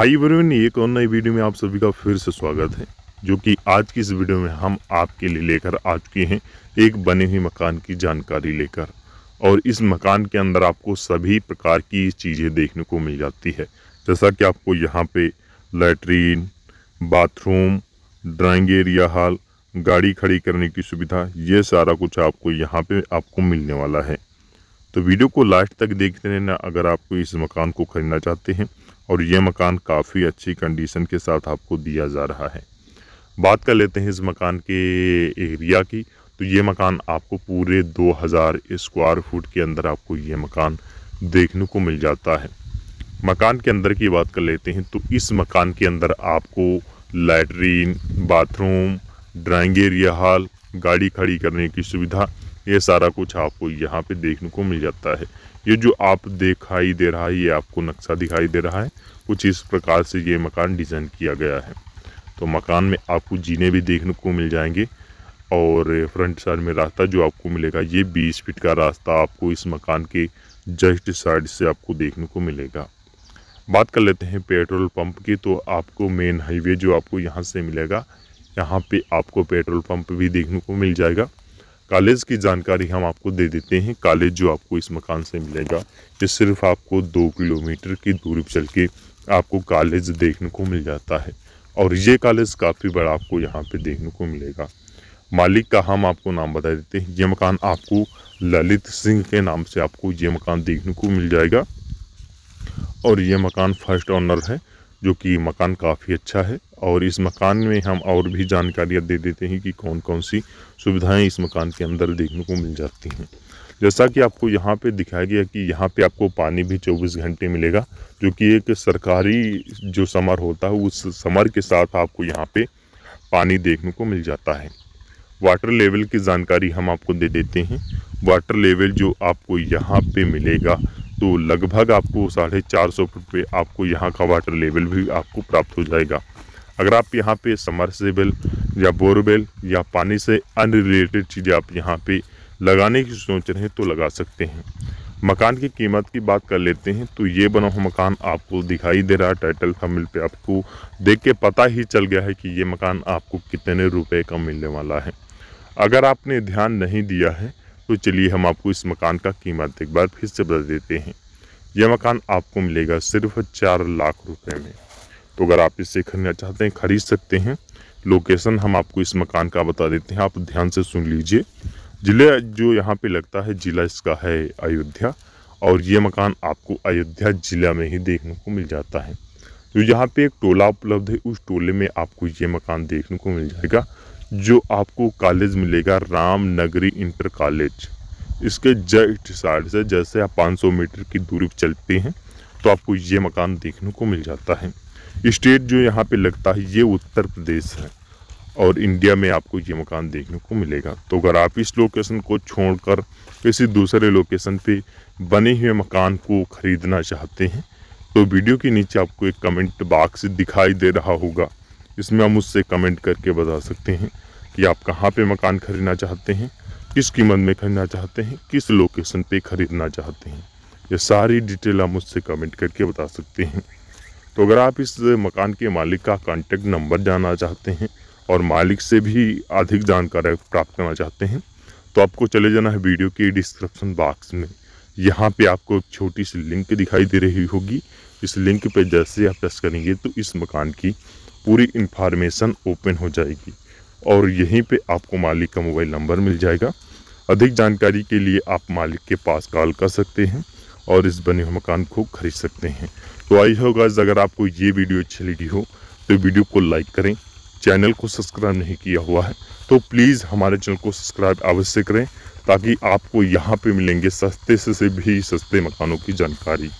भाई एवरीवन एक और नई वीडियो में आप सभी का फिर से स्वागत है जो कि आज की इस वीडियो में हम आपके लिए लेकर आ चुके हैं एक बने हुए मकान की जानकारी लेकर और इस मकान के अंदर आपको सभी प्रकार की चीज़ें देखने को मिल जाती है जैसा कि आपको यहाँ पे latrine bathroom drawing area hall गाड़ी खड़ी करने की सुविधा ये सारा कुछ आपको यहाँ पे आपको मिलने वाला है तो वीडियो को लास्ट तक देखते रहना अगर कोई इस मकान को खरीदना चाहते हैं और ये मकान काफ़ी अच्छी कंडीशन के साथ आपको दिया जा रहा है बात कर लेते हैं इस मकान के एरिया की तो ये मकान आपको पूरे 2000 स्क्वायर फुट के अंदर आपको ये मकान देखने को मिल जाता है मकान के अंदर की बात कर लेते हैं तो इस मकान के अंदर आपको latrine bathroom drawing area hall गाड़ी खड़ी करने की सुविधा ये सारा कुछ आपको यहाँ पे देखने को मिल जाता है ये जो आप दिखाई दे रहा है ये आपको नक्शा दिखाई दे रहा है कुछ इस प्रकार से ये मकान डिज़ाइन किया गया है तो मकान में आपको जीने भी देखने को मिल जाएंगे और फ्रंट साइड में रास्ता जो आपको मिलेगा ये बीस फिट का रास्ता आपको इस मकान के जस्ट साइड से आपको देखने को मिलेगा बात कर लेते हैं पेट्रोल पंप की तो आपको मेन हाईवे जो आपको यहाँ से मिलेगा यहाँ पे आपको पेट्रोल पंप भी देखने को मिल जाएगा कॉलेज की जानकारी हम आपको दे देते हैं कॉलेज जो आपको इस मकान से मिलेगा ये सिर्फ आपको दो किलोमीटर की दूरी चल के आपको कॉलेज देखने को मिल जाता है और ये कॉलेज काफ़ी बड़ा आपको यहाँ पे देखने को मिलेगा मालिक का हम आपको नाम बता देते हैं ये मकान आपको ललित सिंह के नाम से आपको ये मकान देखने को मिल जाएगा और ये मकान फर्स्ट ऑनर है जो कि मकान काफ़ी अच्छा है और इस मकान में हम और भी जानकारियाँ दे देते हैं कि कौन कौन सी सुविधाएं इस मकान के अंदर देखने को मिल जाती हैं जैसा कि आपको यहाँ पे दिखाया गया कि यहाँ पे आपको पानी भी 24 घंटे मिलेगा जो कि एक सरकारी जो समर होता है उस समर के साथ आपको यहाँ पे पानी देखने को मिल जाता है वाटर लेवल की जानकारी हम आपको दे देते हैं वाटर लेवल जो आपको यहाँ पे मिलेगा तो लगभग आपको साढ़े चार सौ फुट पर आपको यहाँ का वाटर लेवल भी आपको प्राप्त हो जाएगा अगर आप यहाँ पे समरसेबल या बोरवेल या पानी से अनरिलेटेड चीज़ें आप यहाँ पे लगाने की सोच रहे हैं तो लगा सकते हैं मकान की कीमत की बात कर लेते हैं तो ये बना हुआ मकान आपको दिखाई दे रहा है टाइटल थंबनेल पे आपको देख के पता ही चल गया है कि ये मकान आपको कितने रुपए का मिलने वाला है अगर आपने ध्यान नहीं दिया है तो चलिए हम आपको इस मकान का कीमत एक बार फिर से बता देते हैं यह मकान आपको मिलेगा सिर्फ चार लाख रुपये में तो अगर आप इसे खरीदना चाहते हैं खरीद सकते हैं लोकेशन हम आपको इस मकान का बता देते हैं आप ध्यान से सुन लीजिए ज़िले जो यहाँ पे लगता है ज़िला इसका है अयोध्या और ये मकान आपको अयोध्या ज़िला में ही देखने को मिल जाता है जो तो यहाँ पे एक टोला उपलब्ध है उस टोले में आपको ये मकान देखने को मिल जाएगा जो आपको कॉलेज मिलेगा रामनगरी इंटर कॉलेज इसके जस्ट साइड से जैसे आप 500 मीटर की दूरी पर चलते हैं तो आपको ये मकान देखने को मिल जाता है स्टेट जो यहाँ पे लगता है ये उत्तर प्रदेश है और इंडिया में आपको ये मकान देखने को मिलेगा तो अगर आप इस लोकेशन को छोड़कर किसी दूसरे लोकेशन पे बने हुए मकान को ख़रीदना चाहते हैं तो वीडियो के नीचे आपको एक कमेंट बाक्स दिखाई दे रहा होगा इसमें हम उससे कमेंट करके बता सकते हैं कि आप कहाँ पर मकान खरीदना चाहते हैं किस कीमत में खरीदना चाहते हैं किस लोकेशन पर खरीदना चाहते हैं ये सारी डिटेल आप मुझसे कमेंट करके बता सकते हैं तो अगर आप इस मकान के मालिक का कांटेक्ट नंबर जानना चाहते हैं और मालिक से भी अधिक जानकारी प्राप्त करना चाहते हैं तो आपको चले जाना है वीडियो के डिस्क्रिप्शन बॉक्स में यहाँ पे आपको एक छोटी सी लिंक दिखाई दे रही होगी इस लिंक पे जैसे आप टच करेंगे तो इस मकान की पूरी इन्फॉर्मेशन ओपन हो जाएगी और यहीं पे आपको मालिक का मोबाइल नंबर मिल जाएगा अधिक जानकारी के लिए आप मालिक के पास कॉल कर सकते हैं और इस बने हुए मकान को खरीद सकते हैं तो आई होगा अगर आपको ये वीडियो अच्छी लगी हो तो वीडियो को लाइक करें चैनल को सब्सक्राइब नहीं किया हुआ है तो प्लीज़ हमारे चैनल को सब्सक्राइब अवश्य करें ताकि आपको यहाँ पे मिलेंगे सस्ते से भी सस्ते मकानों की जानकारी